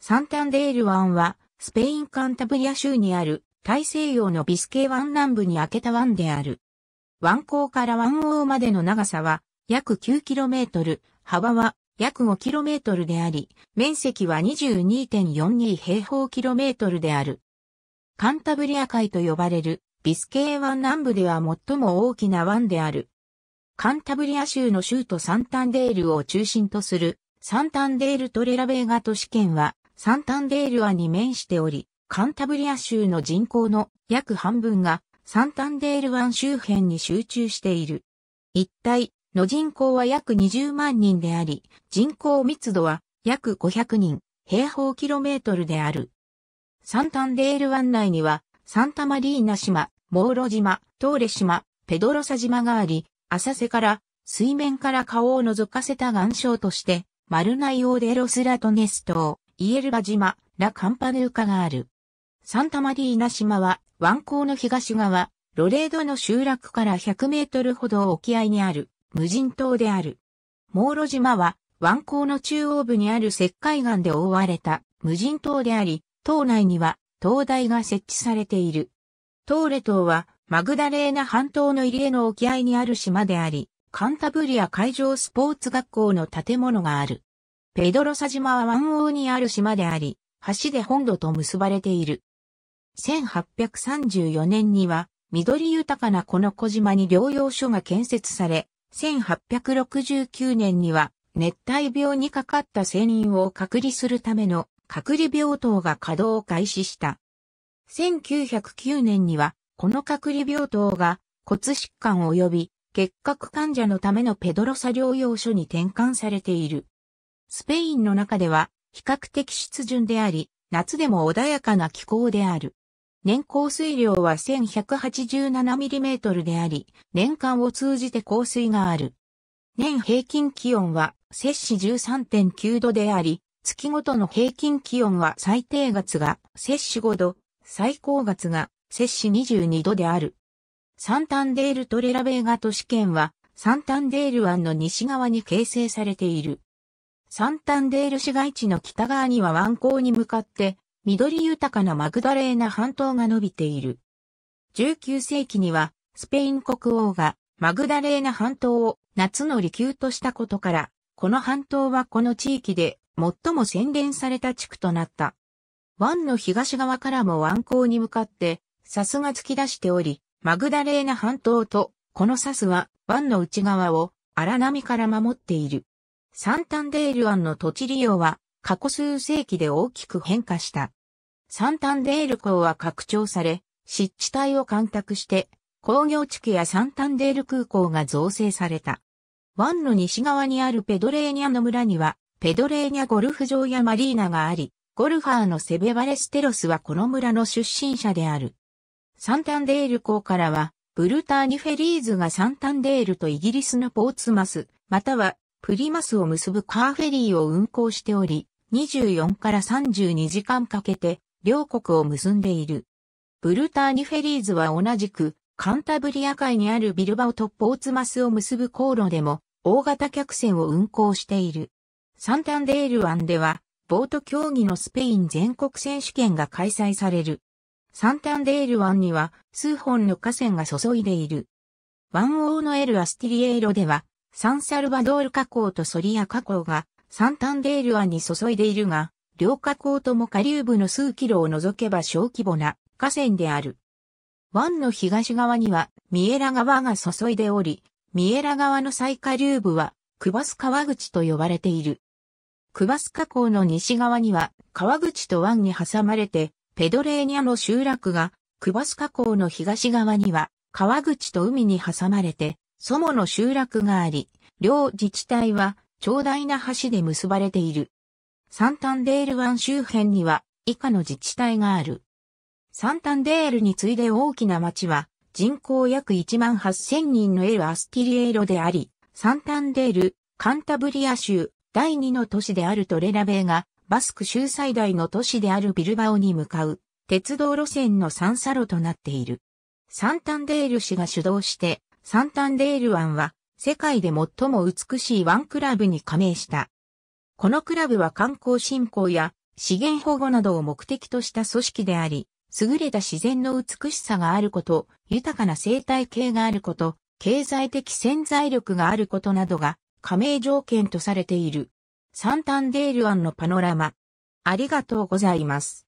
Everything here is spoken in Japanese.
サンタンデール湾は、スペインカンタブリア州にある大西洋のビスケ湾南部に開けた湾である。湾口から湾王までの長さは約 9km、幅は約 5km であり、面積は22.42平方キロメートルである。カンタブリア海と呼ばれるビスケー湾南部では最も大きな湾である。カンタブリア州の州都サンタンデールを中心とするサンタンデールトレラベーガ都市圏はサンタンデール湾に面しており、カンタブリア州の人口の約半分がサンタンデール湾周辺に集中している。一帯の人口は約20万人であり、人口密度は約500人平方キロメートルである。サンタンデール湾内にはサンタマリーナ島、モーロ島、トーレ島、ペドロサ島があり、浅瀬から水面から顔を覗かせた岩礁として、マルナイオーデロスラトネス島、イエルバ島、ラ・カンパヌーカがある。サンタマリーナ島は、湾口の東側、ロレードの集落から100メートルほど沖合にある、無人島である。モーロ島は、湾口の中央部にある石灰岩で覆われた無人島であり、島内には灯台が設置されている。トーレ島はマグダレーナ半島の入り江の沖合にある島であり、カンタブリア海上スポーツ学校の建物がある。ペドロサ島は湾王にある島であり、橋で本土と結ばれている。1834年には、緑豊かなこの小島に療養所が建設され、1869年には、熱帯病にかかった船員を隔離するための隔離病棟が稼働を開始した。1909年には、この隔離病棟が骨疾患及び結核患者のためのペドロサ療養所に転換されている。スペインの中では比較的湿潤であり、夏でも穏やかな気候である。年降水量は 1187mm であり、年間を通じて降水がある。年平均気温は摂氏13.9度であり、月ごとの平均気温は最低月が摂氏5度、最高月が摂氏22度である。サンタンデールトレラベーガ都市圏はサンタンデール湾の西側に形成されている。サンタンデール市街地の北側には湾口に向かって、緑豊かなマグダレーナ半島が伸びている。19世紀には、スペイン国王がマグダレーナ半島を夏の離宮としたことから、この半島はこの地域で最も洗練された地区となった。湾の東側からも湾口に向かって、サスが突き出しており、マグダレーナ半島と、このサスは湾の内側を荒波から守っている。サンタンデール湾の土地利用は過去数世紀で大きく変化した。サンタンデール港は拡張され、湿地帯を干拓して、工業地区やサンタンデール空港が造成された。湾の西側にあるペドレーニャの村には、ペドレーニャゴルフ場やマリーナがあり、ゴルファーのセベバレステロスはこの村の出身者である。サンタンデール港からは、ブルターニフェリーズがサンタンデールとイギリスのポーツマス、またはプリマスを結ぶカーフェリーを運行しており、24から32時間かけて両国を結んでいる。ブルターニフェリーズは同じくカンタブリア海にあるビルバオとポーツマスを結ぶ航路でも大型客船を運航している。サンタンデール湾ではボート競技のスペイン全国選手権が開催される。サンタンデール湾には数本の河川が注いでいる。湾ーのエル・アスティリエイロではサンサルバドール河口とソリア河口がサンタンデール湾に注いでいるが、両河口とも下流部の数キロを除けば小規模な河川である。湾の東側にはミエラ川が注いでおり、ミエラ川の最下流部はクバス川口と呼ばれている。クバス河口の西側には川口と湾に挟まれてペドレーニャの集落がクバス河口の東側には川口と海に挟まれて祖母の集落があり、両自治体は長大な橋で結ばれている。サンタンデール湾周辺には以下の自治体がある。サンタンデールに次いで大きな町は人口約1万8000人のエル・アスティリエロであり、サンタンデール、カンタブリア州第2の都市であるトレラベーがバスク州最大の都市であるビルバオに向かう鉄道路線の三差路となっている。サンタンデール市が主導してサンタンデール湾は世界で最も美しい湾クラブに加盟した。このクラブは観光振興や資源保護などを目的とした組織であり、優れた自然の美しさがあること、豊かな生態系があること、経済的潜在力があることなどが加盟条件とされている。サンタンデール湾のパノラマ。ありがとうございます。